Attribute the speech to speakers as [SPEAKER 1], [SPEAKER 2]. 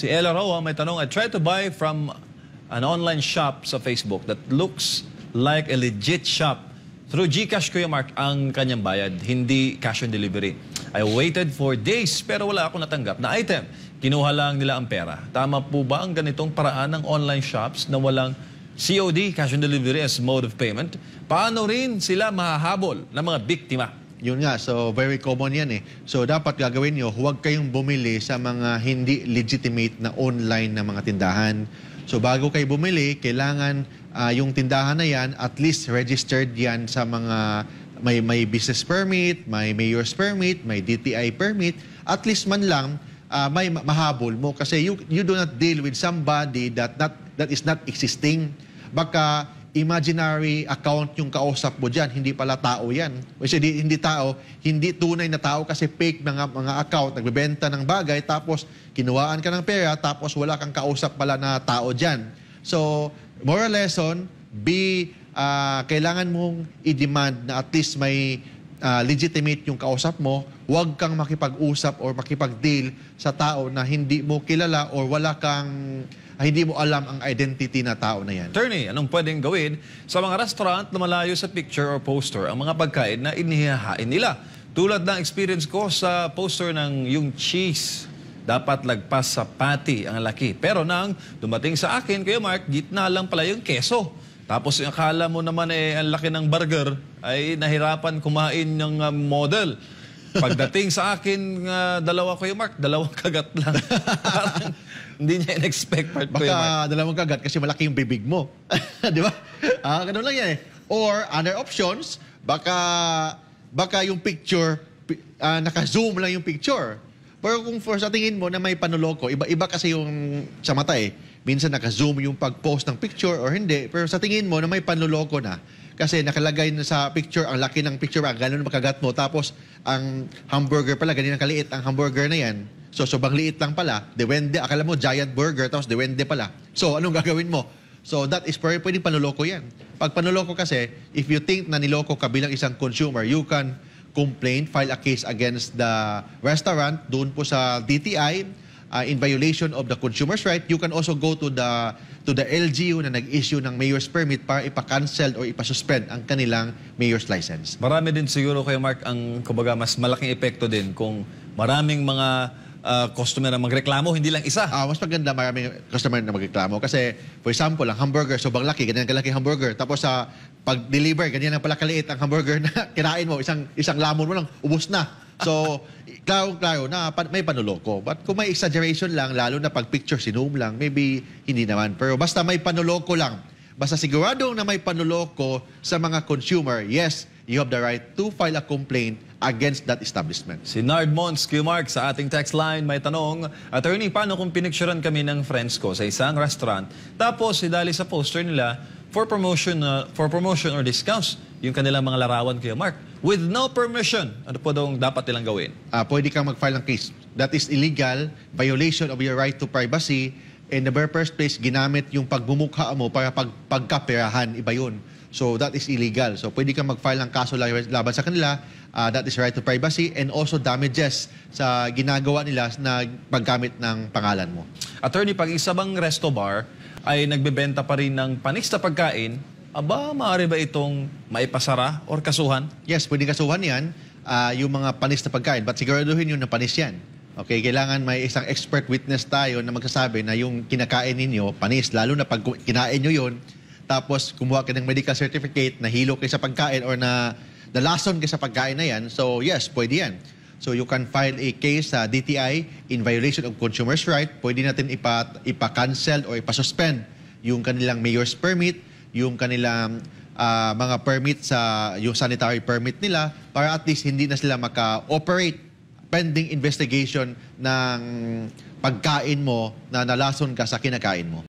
[SPEAKER 1] Si Ella Roa may tanong, I try to buy from an online shop sa Facebook that looks like a legit shop. Through GCash, ko yung Mark, ang kanyang bayad, hindi cash on delivery. I waited for days pero wala ako natanggap na item. Kinuha lang nila ang pera. Tama po ba ang ganitong paraan ng online shops na walang COD, cash on delivery
[SPEAKER 2] as mode of payment? Paano rin sila mahahabol ng mga biktima? Yun nga, so very common yan eh. So dapat gagawin nyo, huwag kayong bumili sa mga hindi legitimate na online na mga tindahan. So bago kayo bumili, kailangan uh, yung tindahan na yan, at least registered yan sa mga may, may business permit, may mayor's permit, may DTI permit. At least man lang, uh, may mahabol mo kasi you, you do not deal with somebody that, not, that is not existing. Baka imaginary account yung kausap mo diyan, hindi pala tao 'yan. O hindi, hindi tao, hindi tunay na tao kasi fake mga mga account, nagbebenta ng bagay tapos kinuhaan ka ng pera tapos wala kang kausap pala na tao diyan. So, moral lesson, be uh, ah, kailangan mong i-demand na at least may uh, legitimate yung kausap mo, huwag kang makipag-usap or makipag-deal sa tao na hindi mo kilala or wala kang ay hindi mo alam ang identity na tao na yan.
[SPEAKER 1] Attorney, anong pwedeng gawin sa mga restaurant na malayo sa picture or poster ang mga pagkain na inihahain nila? Tulad ng experience ko sa poster ng yung cheese dapat lagpas sa pati ang laki. Pero nang dumating sa akin, kayo Mark, gitna lang pala yung keso. Tapos akala mo naman eh, ang laki ng burger, ay nahirapan kumain ng ah, model. Pagdating sa akin, uh, dalawa ko yung Mark, dalawang kagat lang.
[SPEAKER 2] hindi niya in-expect part ko yung Mark. Baka dalawang kagat kasi malaki yung bibig mo. Di ba? Ah, ganun lang yan eh. Or, other options, baka, baka yung picture, uh, naka-zoom lang yung picture. Pero kung for sa tingin mo na may panuloko, iba-iba kasi yung sa mata eh. Minsan naka-zoom yung pag-post ng picture or hindi. Pero sa tingin mo na may panuloko na, kasi nakalagay na sa picture, ang laki ng picture, ah, ganun magkagat mo. Tapos, ang hamburger pala, ganyan ang kaliit, ang hamburger na yan. So, sobrang liit lang pala. Dewende, akala mo, giant burger, tapos dewende pala. So, anong gagawin mo? So, that is very pwedeng panuloko yan. Pag panuloko kasi, if you think na niloko ka bilang isang consumer, you can complain, file a case against the restaurant doon po sa DTI uh, in violation of the consumer's right, you can also go to the to the LGU na nag-issue ng mayor's permit para ipa-cancel or ipa-suspend ang kanilang mayor's license.
[SPEAKER 1] Marami din siguro kay Mark ang kumbaga
[SPEAKER 2] mas malaking epekto din kung maraming mga uh, customer na magreklamo, hindi lang isa. Ah, mas maganda maraming customer na magreklamo. Kasi, for example, ang hamburger, sobrang laki, ganyan kalaki hamburger. Tapos sa ah, pag-deliver, ganyan ang pala kaliit ang hamburger na kinain mo. Isang, isang lamon mo lang, ubos na. So, klaro-klaro na may panuloko. But kung may exaggeration lang, lalo na pag picture sinum lang, maybe hindi naman. Pero basta may panuloko lang. Basta siguradong na may panuloko sa mga consumer, yes, you have the right to file a complaint against that establishment. Si Nard Mons Q. Mark
[SPEAKER 1] sa ating text line may tanong, Attorney, paano kung pinicturean kami ng friends ko sa isang restaurant tapos idali sa poster nila for promotion uh, for promotion or discounts yung kanilang mga larawan, Kuya Mark, with no permission, ano po daw dapat nilang
[SPEAKER 2] gawin? Uh, pwede kang mag-file ng case. That is illegal, violation of your right to privacy, in the very first place, ginamit yung pagbumukha mo para pag pagkaperahan, iba yun. So that is illegal. So pwede kang mag-file ng kaso laban sa kanila. Uh, that is right to privacy and also damages sa ginagawa nila na paggamit ng pangalan mo. Attorney, pag isa bang resto bar ay nagbebenta
[SPEAKER 1] pa rin ng panis na pagkain,
[SPEAKER 2] aba, maaari ba itong maipasara or kasuhan? Yes, pwede kasuhan yan, uh, yung mga panis na pagkain. But siguraduhin yun na panis yan. Okay, kailangan may isang expert witness tayo na magsasabi na yung kinakain ninyo, panis, lalo na pag kinain nyo yun, tapos kumuha ka ng medical certificate, nahilo kayo sa pagkain or na nalason kayo sa pagkain na yan, so yes, pwede yan. So you can file a case sa DTI in violation of consumer's right. Pwede natin ipa, ipa-cancel or ipa-suspend yung kanilang mayor's permit, yung kanilang uh, mga permit sa yung sanitary permit nila para at least hindi na sila maka-operate pending investigation ng pagkain mo na nalason ka sa kinakain mo.